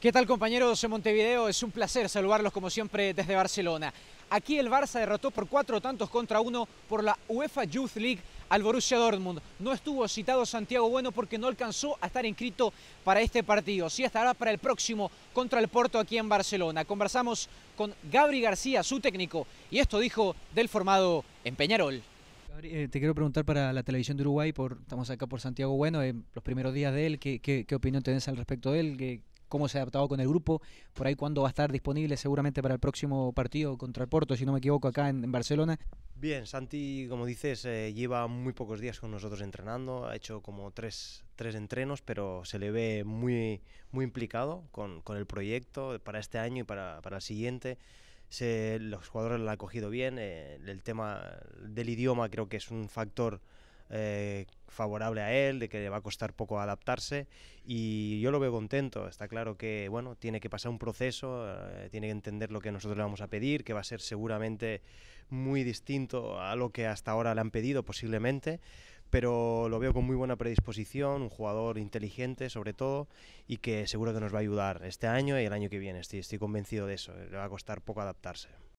¿Qué tal compañeros de Montevideo? Es un placer saludarlos como siempre desde Barcelona. Aquí el Barça derrotó por cuatro tantos contra uno por la UEFA Youth League al Borussia Dortmund. No estuvo citado Santiago Bueno porque no alcanzó a estar inscrito para este partido. Sí estará para el próximo contra el Porto aquí en Barcelona. Conversamos con Gabri García, su técnico, y esto dijo del formado en Peñarol. Eh, te quiero preguntar para la televisión de Uruguay, por, estamos acá por Santiago Bueno, en eh, los primeros días de él, ¿qué, opinión tenés al respecto de él? cómo se ha adaptado con el grupo, por ahí cuándo va a estar disponible seguramente para el próximo partido contra el Porto, si no me equivoco, acá en, Barcelona. Bien, Santi, como dices, eh, lleva muy pocos días con nosotros entrenando, ha hecho como tres, entrenos, pero se le ve muy, muy implicado con, con el proyecto para este año y para, para el siguiente. los jugadores lo han cogido bien, eh, el tema del idioma creo que es un factor eh, favorable a él, de que le va a costar poco adaptarse y yo lo veo contento. Está claro que bueno, tiene que pasar un proceso, eh, tiene que entender lo que nosotros le vamos a pedir, que va a ser seguramente muy distinto a lo que hasta ahora le han pedido posiblemente, pero lo veo con muy buena predisposición, un jugador inteligente sobre todo y que seguro que nos va a ayudar este año y el año que viene. estoy convencido de eso, le va a costar poco adaptarse.